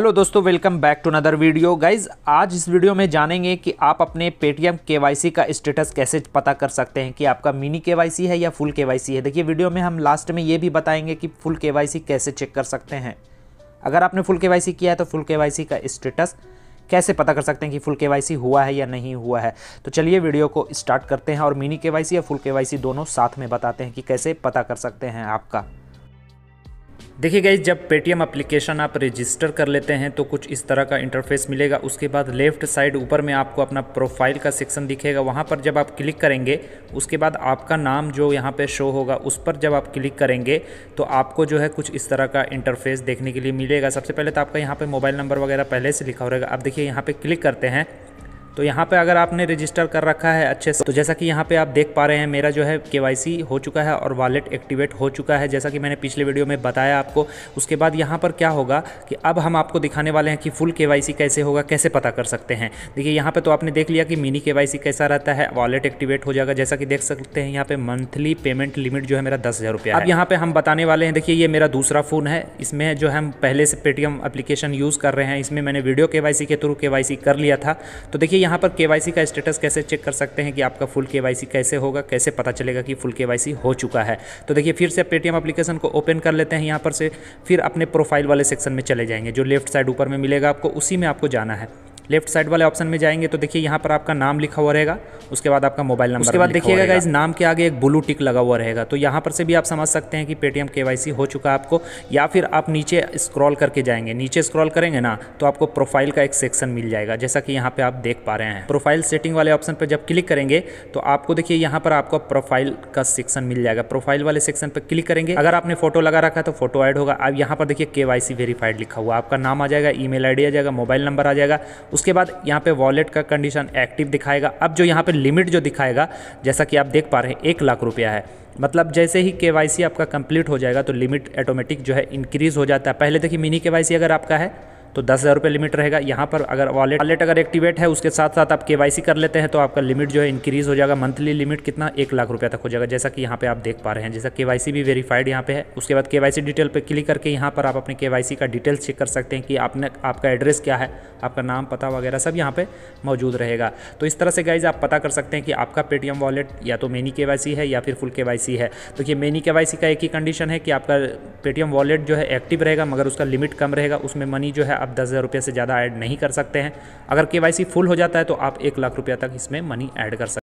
hello दोस्तों welcome back to another video guys आज इस वीडियो में जानेंगे कि आप अपने पेटीएम केवाईसी का स्टेटस कैसे पता कर सकते हैं कि आपका मिनी केवाईसी है या फुल केवाईसी है देखिए वीडियो में हम लास्ट में ये भी बताएंगे कि फुल केवाईसी कैसे चेक कर सकते हैं अगर आपने फुल सी किया है तो फुल सी का स्टेटस कैसे पता कर सकते हैं कि फुल सी हुआ है या नहीं हुआ है तो चलिए वीडियो को स्टार्ट करते हैं और मिनी सी या फुल सी दोनों साथ में बताते हैं कि कैसे पता कर सकते हैं आपका देखिए गई जब पेटीएम एप्लीकेशन आप रजिस्टर कर लेते हैं तो कुछ इस तरह का इंटरफेस मिलेगा उसके बाद लेफ्ट साइड ऊपर में आपको अपना प्रोफाइल का सेक्शन दिखेगा वहाँ पर जब आप क्लिक करेंगे उसके बाद आपका नाम जो यहाँ पे शो होगा उस पर जब आप क्लिक करेंगे तो आपको जो है कुछ इस तरह का इंटरफेस देखने के लिए मिलेगा सबसे पहले तो आपका यहाँ पर मोबाइल नंबर वगैरह पहले से लिखा रहेगा आप देखिए यहाँ पर क्लिक करते हैं तो यहाँ पे अगर आपने रजिस्टर कर रखा है अच्छे से तो जैसा कि यहाँ पे आप देख पा रहे हैं मेरा जो है केवाईसी हो चुका है और वॉलेट एक्टिवेट हो चुका है जैसा कि मैंने पिछले वीडियो में बताया आपको उसके बाद यहाँ पर क्या होगा कि अब हम आपको दिखाने वाले हैं कि फुल के कैसे होगा कैसे पता कर सकते हैं देखिए यहाँ पर तो आपने देख लिया कि मिनी के कैसा रहता है वॉलेट एक्टिवेट हो जाएगा जैसा कि देख सकते हैं यहाँ पर मंथली पेमेंट लिमिट जो है मेरा दस हज़ार रुपया अब यहाँ पर हम बताने वाले हैं देखिए ये मेरा दूसरा फ़ोन है इसमें जो हम पहले से पेटीएम अप्लीकेशन यूज़ कर रहे हैं इसमें मैंने वीडियो केवाईसी के थ्रू के कर लिया था तो देखिए यहाँ पर के का स्टेटस कैसे चेक कर सकते हैं कि आपका फुल के कैसे होगा कैसे पता चलेगा कि फुल के हो चुका है तो देखिए फिर से पेटीएम अपलीकेशन को ओपन कर लेते हैं यहाँ पर से फिर अपने प्रोफाइल वाले सेक्शन में चले जाएंगे जो लेफ्ट साइड ऊपर में मिलेगा आपको उसी में आपको जाना है लेफ्ट साइड वाले ऑप्शन में जाएंगे तो देखिए यहाँ पर आपका नाम लिखा हुआ रहेगा उसके बाद आपका मोबाइल नंबर उसके बाद देखिएगा इस नाम के आगे एक ब्लू टिक लगा हुआ रहेगा तो यहाँ पर से भी आप समझ सकते हैं कि पेटीएम के हो चुका आपको या फिर आप नीचे स्क्रॉल करके जाएंगे नीचे स्क्रॉल करेंगे ना तो आपको प्रोफाइल का एक सेक्शन मिल जाएगा जैसा कि यहाँ पर आप देख पा रहे हैं प्रोफाइल सेटिंग वाले ऑप्शन पर जब क्लिक करेंगे तो आपको देखिए यहाँ पर आपको प्रोफाइल का सेक्शन मिल जाएगा प्रोफाइल वाले सेक्शन पर क्लिक करेंगे अगर आपने फोटो लगा रखा तो फोटो ऐड होगा अब यहाँ पर देखिए के वेरीफाइड लिखा हुआ आपका नाम आ जाएगा ई मेल आ जाएगा मोबाइल नंबर आ जाएगा उसके बाद यहाँ पे वॉलेट का कंडीशन एक्टिव दिखाएगा अब जो यहाँ पे लिमिट जो दिखाएगा जैसा कि आप देख पा रहे हैं एक लाख रुपया है मतलब जैसे ही के आपका कंप्लीट हो जाएगा तो लिमिट ऑटोमेटिक जो है इंक्रीज़ हो जाता है पहले देखिए मिनी के अगर आपका है तो दस हज़ार रुपये लिमिट रहेगा यहाँ पर अगर वॉलेट वॉलेट अगर एक्टिवेट है उसके साथ साथ आप के कर लेते हैं तो आपका लिमिट जो है इंक्रीज़ हो जाएगा मंथली लिमिट कितना एक लाख रुपया तक हो जाएगा जैसा कि यहाँ पे आप देख पा रहे हैं जैसा के भी वेरीफाइड यहाँ पे है उसके बाद के डिटेल पर क्लिक करके यहाँ पर आप अपने के का डिटेल्स चेक कर सकते हैं कि आपने आपका एड्रेस क्या है आपका नाम पता वगैरह सब यहाँ पर मौजूद रहेगा तो इस तरह से गाइज आप पता कर सकते हैं कि आपका पेटीएम वॉलेट या तो मेनी के है या फिर फुल के है तो ये मेनी के का एक ही कंडीशन है कि आपका पेटीएम वॉलेट जो है एक्टिव रहेगा मगर उसका लिमिट कम रहेगा उसमें मनी जो है आप दस हज़ार रुपये से ज़्यादा ऐड नहीं कर सकते हैं अगर के फुल हो जाता है तो आप एक लाख रुपया तक इसमें मनी ऐड कर सकते